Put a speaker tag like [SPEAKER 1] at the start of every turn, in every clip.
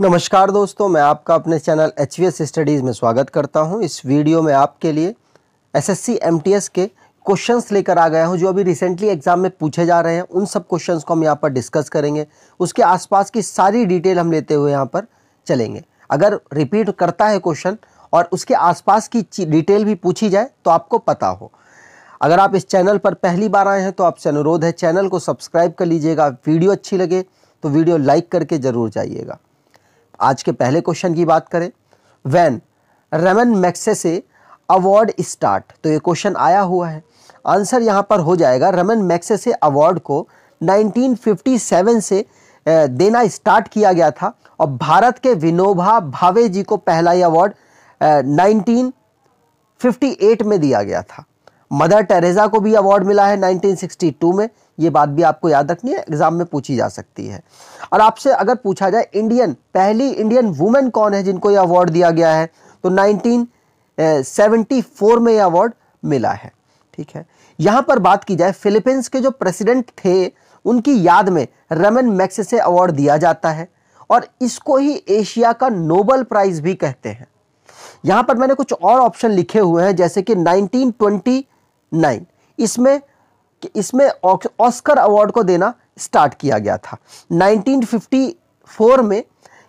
[SPEAKER 1] नमस्कार दोस्तों मैं आपका अपने चैनल एच स्टडीज़ में स्वागत करता हूं इस वीडियो में आपके लिए एसएससी एमटीएस के क्वेश्चंस लेकर आ गया हूं जो अभी रिसेंटली एग्ज़ाम में पूछे जा रहे हैं उन सब क्वेश्चंस को हम यहां पर डिस्कस करेंगे उसके आसपास की सारी डिटेल हम लेते हुए यहाँ पर चलेंगे अगर रिपीट करता है क्वेश्चन और उसके आसपास की डिटेल भी पूछी जाए तो आपको पता हो अगर आप इस चैनल पर पहली बार आए हैं तो आपसे अनुरोध है चैनल को सब्सक्राइब कर लीजिएगा वीडियो अच्छी लगे तो वीडियो लाइक करके ज़रूर जाइएगा आज के पहले क्वेश्चन की बात करें वैन रेमन मैक्से से अवार्ड स्टार्ट तो ये क्वेश्चन आया हुआ है आंसर यहाँ पर हो जाएगा रमन मैक्से से अवार्ड को 1957 से देना स्टार्ट किया गया था और भारत के विनोबा भावे जी को पहला ये अवार्ड 1958 में दिया गया था मदर टेरेजा को भी अवार्ड मिला है 1962 में ये बात भी आपको याद रखनी है एग्जाम में पूछी जा सकती है और आपसे अगर पूछा जाए इंडियन पहली इंडियन वुमेन कौन है जिनको ये अवार्ड दिया गया है तो 1974 में ये अवार्ड मिला है ठीक है यहाँ पर बात की जाए फिलीपींस के जो प्रेसिडेंट थे उनकी याद में रमन से अवार्ड दिया जाता है और इसको ही एशिया का नोबल प्राइज भी कहते हैं यहाँ पर मैंने कुछ और ऑप्शन लिखे हुए हैं जैसे कि 1920 नाइन इसमें इसमें ऑस्कर अवार्ड को देना स्टार्ट किया गया था 1954 में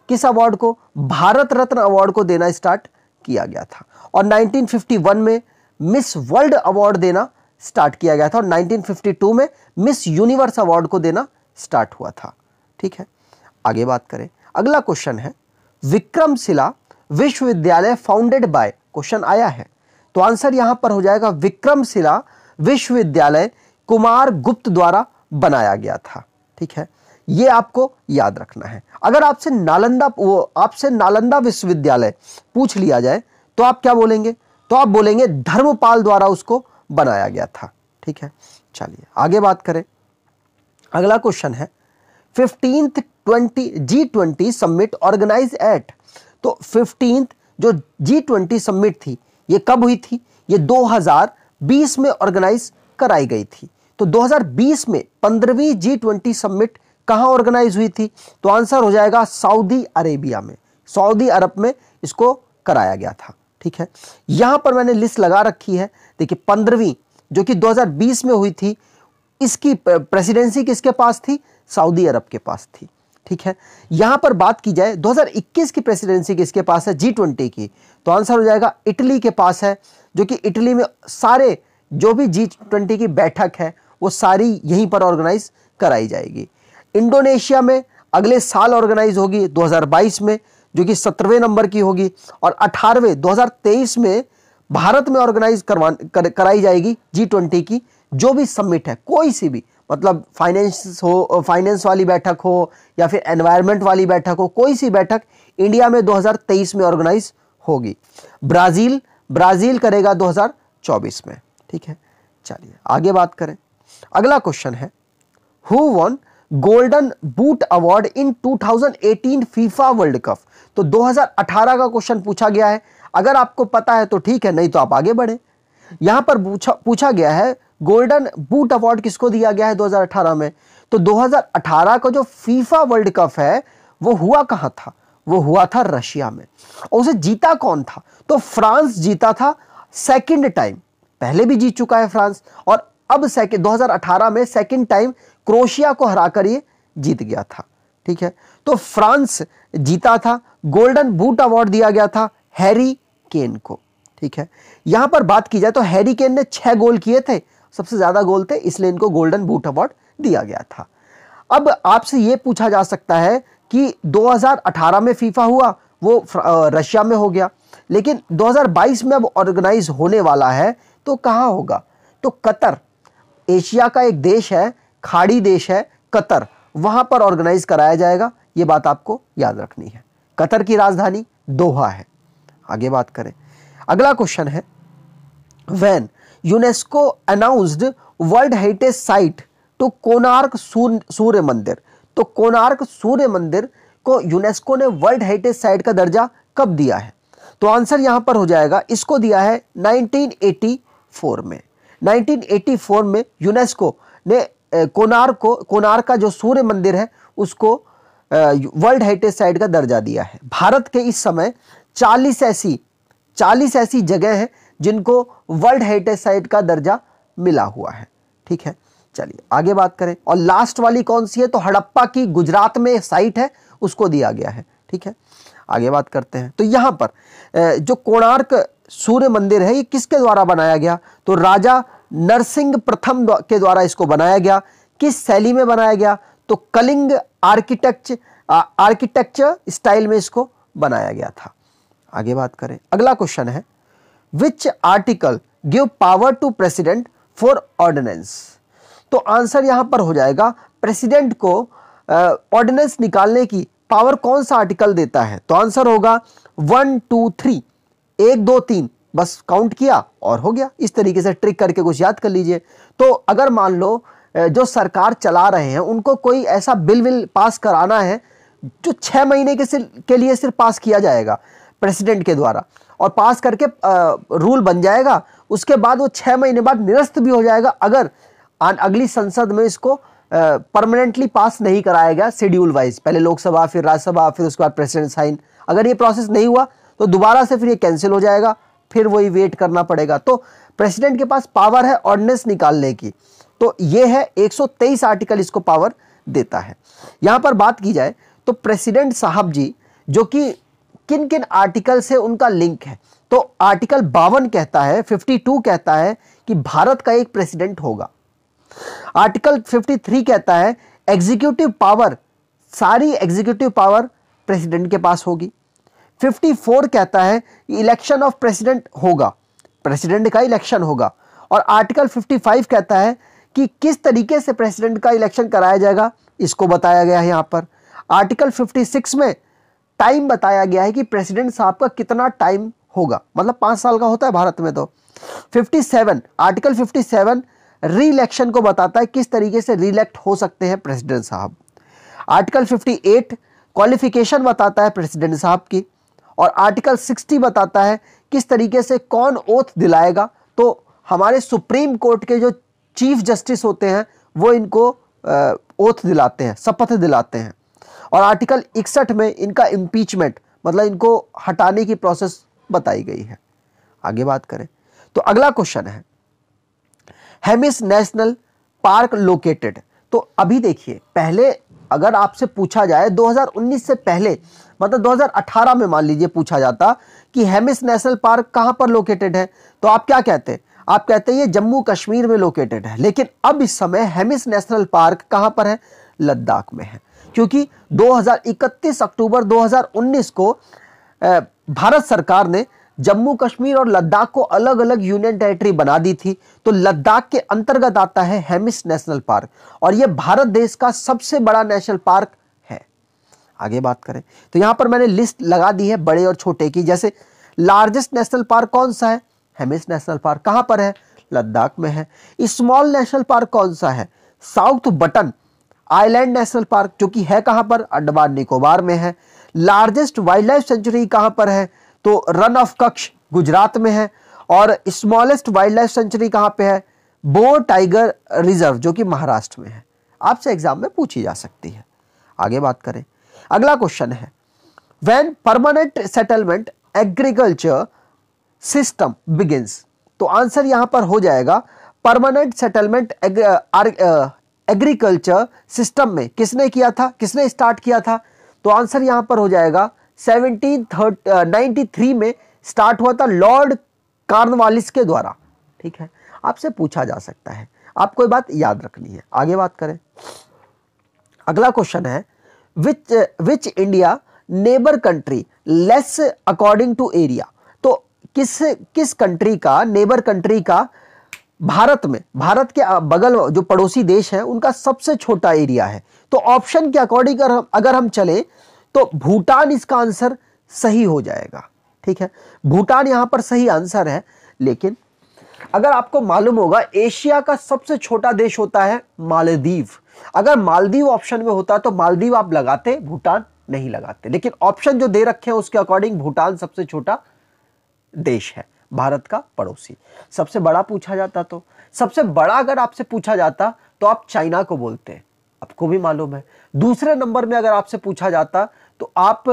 [SPEAKER 1] किस अवार्ड को भारत रत्न अवार्ड को देना स्टार्ट किया गया था और 1951 में मिस वर्ल्ड अवार्ड देना स्टार्ट किया गया था और 1952 में मिस यूनिवर्स अवार्ड को देना स्टार्ट हुआ था ठीक है आगे बात करें अगला क्वेश्चन है विक्रमशिला विश्वविद्यालय फाउंडेड बाय क्वेश्चन आया है तो आंसर यहां पर हो जाएगा विक्रमशिला विश्वविद्यालय कुमार गुप्त द्वारा बनाया गया था ठीक है ये आपको याद रखना है अगर आपसे नालंदा वो आपसे नालंदा विश्वविद्यालय पूछ लिया जाए तो आप क्या बोलेंगे तो आप बोलेंगे धर्मपाल द्वारा उसको बनाया गया था ठीक है चलिए आगे बात करें अगला क्वेश्चन है fifteen twenty G twenty summit organised तो फिफ्टींथ जो जी ट्वेंटी सबमिट थी ये कब हुई थी ये 2020 में ऑर्गेनाइज कराई गई थी तो 2020 में पंद्रहवीं जी ट्वेंटी समिट कहाँ ऑर्गेनाइज हुई थी तो आंसर हो जाएगा सऊदी अरेबिया में सऊदी अरब में इसको कराया गया था ठीक है यहाँ पर मैंने लिस्ट लगा रखी है देखिए पंद्रहवीं जो कि 2020 में हुई थी इसकी प्रेसिडेंसी किसके पास थी सऊदी अरब के पास थी ठीक है यहाँ पर बात की जाए 2021 की प्रेसिडेंसी किसके पास है जी ट्वेंटी की तो आंसर हो जाएगा इटली के पास है जो कि इटली में सारे जो भी जी ट्वेंटी की बैठक है वो सारी यहीं पर ऑर्गेनाइज कराई जाएगी इंडोनेशिया में अगले साल ऑर्गेनाइज होगी 2022 में जो कि सत्रहवें नंबर की होगी और अठारहवें 2023 में भारत में ऑर्गेनाइज करवा कर, कराई जाएगी जी ट्वेंटी की जो भी समिट है कोई सी भी मतलब फाइनेंस हो फाइनेंस वाली बैठक हो या फिर एनवायरनमेंट वाली बैठक हो कोई सी बैठक इंडिया में 2023 में ऑर्गेनाइज होगी ब्राज़ील ब्राज़ील करेगा 2024 में ठीक है चलिए आगे बात करें अगला क्वेश्चन है who won golden boot award in 2018 FIFA World Cup तो 2018 का क्वेश्चन पूछा गया है अगर आपको पता है तो ठीक है नहीं तो आप आगे बढ़े यहां पर पूछा पूछा गया है गोल्डन बूट अवार्ड किसको दिया गया है 2018 में तो 2018 का जो फीफा वर्ल्ड कप है वो हुआ कहां था वो हुआ था रशिया में और उसे जीता कौन था तो फ्रांस जीता था सेकंड टाइम पहले भी जीत चुका है फ्रांस और अब सेकंड 2018 में सेकंड टाइम क्रोशिया को हरा कर ये जीत गया था ठीक है तो फ्रांस जीता था गोल्डन बूट अवार्ड दिया गया था हैरी केन को ठीक है यहां पर बात की जाए तो हैरी केन ने छह गोल किए थे सबसे ज़्यादा गोल थे इसलिए इनको गोल्डन बूट अवार्ड दिया गया था अब आपसे यह पूछा जा सकता है कि 2018 में फीफा हुआ वो रशिया में हो गया लेकिन 2022 में अब ऑर्गेनाइज होने वाला है तो कहाँ होगा तो कतर एशिया का एक देश है खाड़ी देश है कतर वहां पर ऑर्गेनाइज कराया जाएगा ये बात आपको याद रखनी है कतर की राजधानी दोहा है आगे बात करें अगला क्वेश्चन है when UNESCO announced world heritage site to Konark सूर्य मंदिर तो कोनार्क सूर्य मंदिर को यूनेस्को ने वर्ल्ड हेरिटेज साइट का दर्जा कब दिया है तो आंसर यहां पर हो जाएगा इसको दिया है 1984 में 1984 में यूनेस्को ने कोनार्क को कोनार्क का जो सूर्य मंदिर है उसको वर्ल्ड हेरिटेज साइट का दर्जा दिया है भारत के इस समय 40 ऐसी 40 ऐसी जगह हैं जिनको वर्ल्ड हेरिटेज साइट का दर्जा मिला हुआ है ठीक है चलिए आगे बात करें और लास्ट वाली कौन सी है तो हड़प्पा की गुजरात में साइट है उसको दिया गया है ठीक है आगे बात करते हैं तो यहां पर जो कोणार्क सूर्य मंदिर है ये किसके द्वारा बनाया गया तो राजा नरसिंह प्रथम के द्वारा इसको बनाया गया किस शैली में बनाया गया तो कलिंग आर्किटेक्च आर्किटेक्चर स्टाइल में इसको बनाया गया था आगे बात करें अगला क्वेश्चन है which article give power to president for ordinance तो आंसर यहां पर हो जाएगा प्रेसिडेंट को ऑर्डिनेंस uh, निकालने की पावर कौन सा आर्टिकल देता है तो आंसर होगा वन टू थ्री एक दो तीन बस काउंट किया और हो गया इस तरीके से ट्रिक करके कुछ याद कर लीजिए तो अगर मान लो जो सरकार चला रहे हैं उनको कोई ऐसा बिल विल पास कराना है जो छः महीने के, के लिए सिर्फ पास किया जाएगा प्रेसिडेंट के द्वारा और पास करके रूल बन जाएगा उसके बाद वो छः महीने बाद निरस्त भी हो जाएगा अगर अगली संसद में इसको परमानेंटली पास नहीं कराया गया शेड्यूल वाइज पहले लोकसभा फिर राज्यसभा फिर उसके बाद प्रेसिडेंट साइन अगर ये प्रोसेस नहीं हुआ तो दोबारा से फिर ये कैंसिल हो जाएगा फिर वही वेट करना पड़ेगा तो प्रेसिडेंट के पास पावर है ऑर्डिनेंस निकालने की तो ये है 123 आर्टिकल इसको पावर देता है यहाँ पर बात की जाए तो प्रेसिडेंट साहब जी जो कि किन किन आर्टिकल से उनका लिंक है तो आर्टिकल बावन कहता है 52 कहता है कि भारत का एक प्रेसिडेंट होगा आर्टिकल 53 कहता है एग्जीक्यूटिव पावर सारी एग्जीक्यूटिव पावर प्रेसिडेंट के पास होगी 54 कहता है इलेक्शन ऑफ प्रेसिडेंट होगा प्रेसिडेंट का इलेक्शन होगा और आर्टिकल 55 कहता है कि किस तरीके से प्रेसिडेंट का इलेक्शन कराया जाएगा इसको बताया गया है यहां पर आर्टिकल 56 में टाइम बताया गया है कि प्रेसिडेंट साहब का कितना टाइम होगा मतलब पांच साल का होता है भारत में तो 57 आर्टिकल 57 री इलेक्शन को बताता है किस तरीके से री इलेक्ट हो सकते हैं प्रेसिडेंट साहब आर्टिकल 58 क्वालिफिकेशन बताता है प्रेसिडेंट साहब की और आर्टिकल 60 बताता है किस तरीके से कौन ओथ दिलाएगा तो हमारे सुप्रीम कोर्ट के जो चीफ जस्टिस होते हैं वो इनको ओथ दिलाते हैं शपथ दिलाते हैं और आर्टिकल इकसठ में इनका इम्पीचमेंट मतलब इनको हटाने की प्रोसेस बताई गई है आगे बात करें तो अगला क्वेश्चन है हेमिस नेशनल पार्क लोकेटेड तो अभी देखिए पहले अगर आपसे पूछा जाए 2019 से पहले मतलब 2018 में मान लीजिए पूछा जाता कि हेमिस नेशनल पार्क कहां पर लोकेटेड है तो आप क्या कहते हैं आप कहते हैं ये जम्मू कश्मीर में लोकेटेड है लेकिन अब इस समय हेमिस नेशनल पार्क कहां पर है लद्दाख में है क्योंकि 2031 अक्टूबर 2019 को भारत सरकार ने जम्मू कश्मीर और लद्दाख को अलग अलग यूनियन टेरिटरी बना दी थी तो लद्दाख के अंतर्गत आता है हेमिस नेशनल पार्क और यह भारत देश का सबसे बड़ा नेशनल पार्क है आगे बात करें तो यहां पर मैंने लिस्ट लगा दी है बड़े और छोटे की जैसे लार्जेस्ट नेशनल पार्क कौन सा है हेमिस नेशनल पार्क कहां पर है लद्दाख में है स्मॉल नेशनल पार्क कौन सा है south button island national park जो कि है कहां पर अंडमान निकोबार में है लार्जेस्ट वाइल्ड लाइफ सेंचुरी कहां पर है तो रन ऑफ कक्ष गुजरात में है और स्मॉलेस्ट वाइल्ड लाइफ सेंचुरी कहां पे है बो टाइगर रिजर्व जो कि महाराष्ट्र में है आपसे एग्जाम में पूछी जा सकती है आगे बात करें अगला क्वेश्चन है when permanent settlement agriculture system begins तो आंसर यहां पर हो जाएगा परमानेंट सेटलमेंट एग्रीकल्चर सिस्टम में किसने किया था किसने स्टार्ट किया था तो आंसर यहां पर हो जाएगा सेवनटीन थर्ट थ्री में स्टार्ट हुआ था लॉर्ड कार्नवालिस के द्वारा ठीक है आपसे पूछा जा सकता है आपको ये बात याद रखनी है आगे बात करें अगला क्वेश्चन है which which India neighbour country less according to area तो किस किस कंट्री का नेबर कंट्री का भारत में भारत के बगल जो पड़ोसी देश है उनका सबसे छोटा एरिया है तो ऑप्शन के अकॉर्डिंग अगर हम अगर हम चले तो भूटान इसका आंसर सही हो जाएगा ठीक है भूटान यहां पर सही आंसर है लेकिन अगर आपको मालूम होगा एशिया का सबसे छोटा देश होता है मालदीव अगर मालदीव ऑप्शन में होता तो मालदीव आप लगाते भूटान नहीं लगाते लेकिन ऑप्शन जो दे रखे हैं उसके अकॉर्डिंग भूटान सबसे छोटा देश है भारत का पड़ोसी सबसे बड़ा पूछा जाता तो सबसे बड़ा अगर आपसे पूछा जाता तो आप चाइना को बोलते हैं आपको भी मालूम है दूसरे नंबर में अगर आपसे पूछा जाता तो आप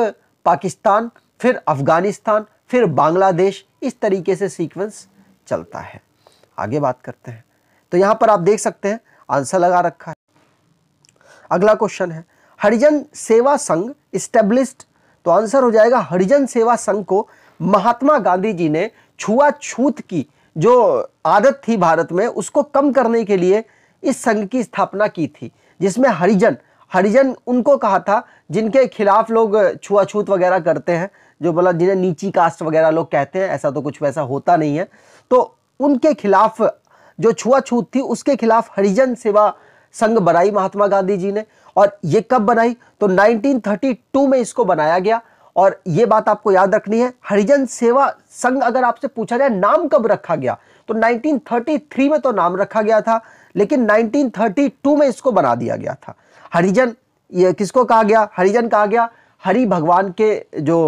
[SPEAKER 1] पाकिस्तान फिर अफगानिस्तान फिर बांग्लादेश इस तरीके से सीक्वेंस चलता है आगे बात करते हैं तो यहां पर आप देख सकते हैं आंसर लगा रखा है अगला क्वेश्चन है हरिजन सेवा संघ स्टेब्लिस्ड तो आंसर हो जाएगा हरिजन सेवा संघ को महात्मा गांधी जी ने छुआछूत की जो आदत थी भारत में उसको कम करने के लिए इस संघ की स्थापना की थी जिसमें हरिजन हरिजन उनको कहा था जिनके खिलाफ लोग छुआछूत वगैरह करते हैं जो मतलब जिन्हें नीची कास्ट वगैरह लोग कहते हैं ऐसा तो कुछ वैसा होता नहीं है तो उनके खिलाफ जो छुआछूत थी उसके खिलाफ हरिजन सेवा संघ बनाई महात्मा गांधी जी ने और ये कब बनाई तो 1932 में इसको बनाया गया और ये बात आपको याद रखनी है हरिजन सेवा संघ अगर आपसे पूछा जाए नाम कब रखा गया तो 1933 में तो नाम रखा गया था लेकिन 1932 में इसको बना दिया गया था हरिजन ये किसको कहा गया हरिजन कहा गया हरि भगवान के जो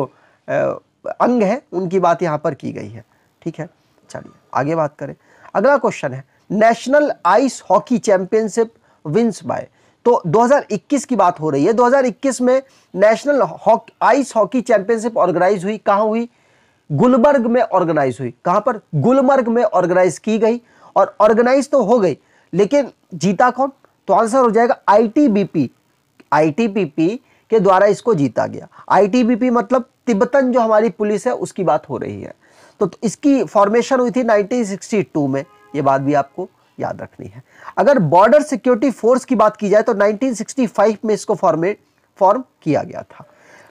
[SPEAKER 1] अंग है उनकी बात यहाँ पर की गई है ठीक है चलिए आगे बात करें अगला क्वेश्चन है national ice hockey championship wins by तो 2021 की बात हो रही है 2021 में national hock ice hockey championship organise हुई कहाँ हुई गुलमर्ग में ऑर्गेनाइज हुई कहाँ पर गुलमर्ग में ऑर्गेनाइज की गई और ऑर्गेनाइज तो हो गई लेकिन जीता कौन तो आंसर हो जाएगा आईटीबीपी आईटीबीपी के द्वारा इसको जीता गया आईटीबीपी मतलब तिब्बतन जो हमारी पुलिस है उसकी बात हो रही है तो, तो इसकी फॉर्मेशन हुई थी नाइनटीन में ये बात भी आपको याद रखनी है अगर बॉर्डर सिक्योरिटी फोर्स की बात की जाए तो 1965 में इसको फॉर्मेट फॉर्म किया गया था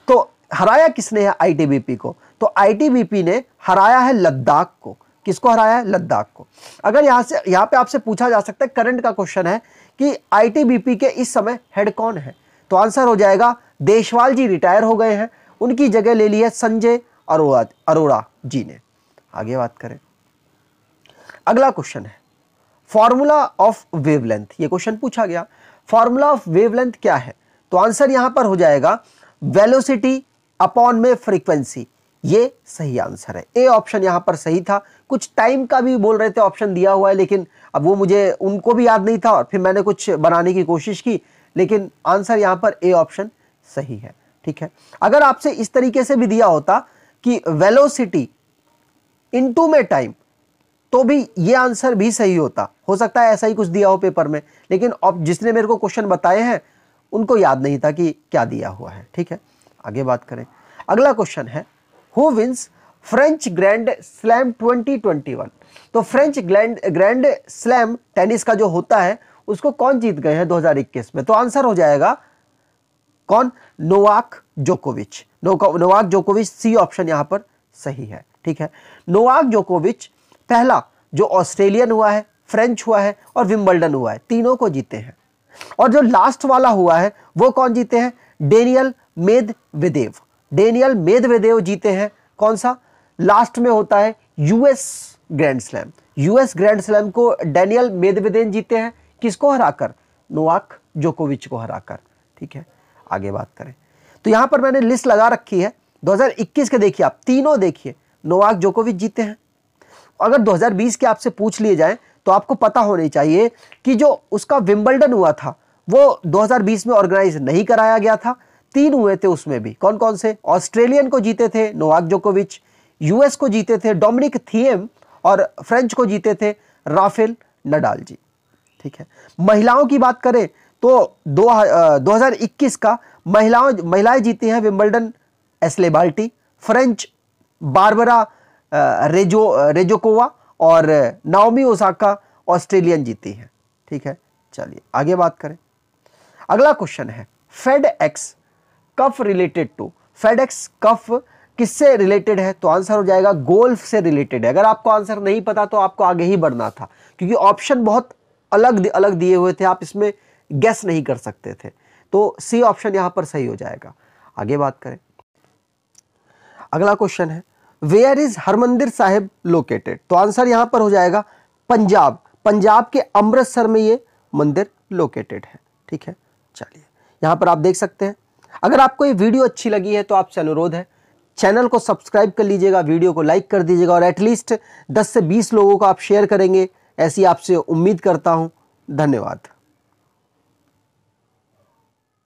[SPEAKER 1] तो हराया किसने है आईटीबीपी को तो आईटीबीपी ने हराया है लद्दाख को किसको हराया है लद्दाख को अगर यहां से यहां पे आपसे पूछा जा सकता है करंट का क्वेश्चन है कि आईटीबीपी के इस समय हेड कौन है तो आंसर हो जाएगा देशवाल जी रिटायर हो गए हैं उनकी जगह ले ली है संजय अरोड़ा अरोड़ा जी ने आगे बात करें अगला क्वेश्चन है फॉर्मूला ऑफ वेवलेंथ ये क्वेश्चन पूछा गया फॉर्मूला ऑफ वेवलेंथ क्या है तो आंसर यहां पर हो जाएगा वेलोसिटी अपॉन में फ्रीक्वेंसी ये सही आंसर है ए ऑप्शन यहां पर सही था कुछ टाइम का भी बोल रहे थे ऑप्शन दिया हुआ है लेकिन अब वो मुझे उनको भी याद नहीं था और फिर मैंने कुछ बनाने की कोशिश की लेकिन आंसर यहां पर ए ऑप्शन सही है ठीक है अगर आपसे इस तरीके से भी दिया होता कि वेलोसिटी इनटू में टाइम तो भी ये आंसर भी सही होता हो सकता है ऐसा ही कुछ दिया हो पेपर में लेकिन अब जिसने मेरे को क्वेश्चन बताए हैं उनको याद नहीं था कि क्या दिया हुआ है ठीक है आगे बात करें अगला क्वेश्चन है who wins French grand slam 2021 तो French grand grand slam tennis का जो होता है उसको कौन जीत गए हैं 2021 में तो आंसर हो जाएगा कौन नोवाक जोकोविच नोवाक जोकोविच सी ऑप्शन यहां पर सही है ठीक है नोवाक जोकोविच पहला जो ऑस्ट्रेलियन हुआ है फ्रेंच हुआ है और विम्बल्डन हुआ है तीनों को जीते हैं और जो लास्ट वाला हुआ है वो कौन जीते हैं डेनियल मेद विदेव डेनियल मेद विदेव जीते हैं कौन सा लास्ट में होता है US grand slam US grand slam को डेनियल मेदवेदेन जीते हैं किसको हराकर नोवाक जोकोविच को हराकर ठीक है आगे बात करें तो यहां पर मैंने लिस्ट लगा रखी है 2021 के देखिए आप तीनों देखिए नोवाक जोकोविच जीते हैं अगर 2020 के आपसे पूछ लिए जाए तो आपको पता होनी चाहिए कि जो उसका विम्बल्डन हुआ था वो 2020 में ऑर्गेनाइज नहीं कराया गया था तीन हुए थे उसमें भी कौन कौन से ऑस्ट्रेलियन को जीते थे नोवाक जोकोविच यूएस को जीते थे डोमिनिक थिएम और फ्रेंच को जीते थे राफेल नडाल जी ठीक है महिलाओं की बात करें तो दो दो का महिलाओं महिलाएं जीती हैं विम्बल्डन एसलेबाल्टी बाल्टी फ्रेंच बारबरा रेजो रेजोकोवा और नाओमी ओसाका ऑस्ट्रेलियन जीती हैं ठीक है चलिए आगे बात करें अगला क्वेश्चन है FedEx cup related to FedEx cup किससे रिलेटेड है तो आंसर हो जाएगा गोल्फ से रिलेटेड है अगर आपको आंसर नहीं पता तो आपको आगे ही बढ़ना था क्योंकि ऑप्शन बहुत अलग अलग दिए हुए थे आप इसमें गैस नहीं कर सकते थे तो सी ऑप्शन यहां पर सही हो जाएगा आगे बात करें अगला क्वेश्चन है where is Harmandir Sahib located तो आंसर यहां पर हो जाएगा पंजाब पंजाब के अमृतसर में ये मंदिर लोकेटेड है ठीक है चलिए यहां पर आप देख सकते हैं अगर आपको ये वीडियो अच्छी लगी है तो आपसे अनुरोध है चैनल को सब्सक्राइब कर लीजिएगा वीडियो को लाइक कर दीजिएगा और एटलीस्ट 10 से 20 लोगों को आप शेयर करेंगे ऐसी आपसे उम्मीद करता हूँ धन्यवाद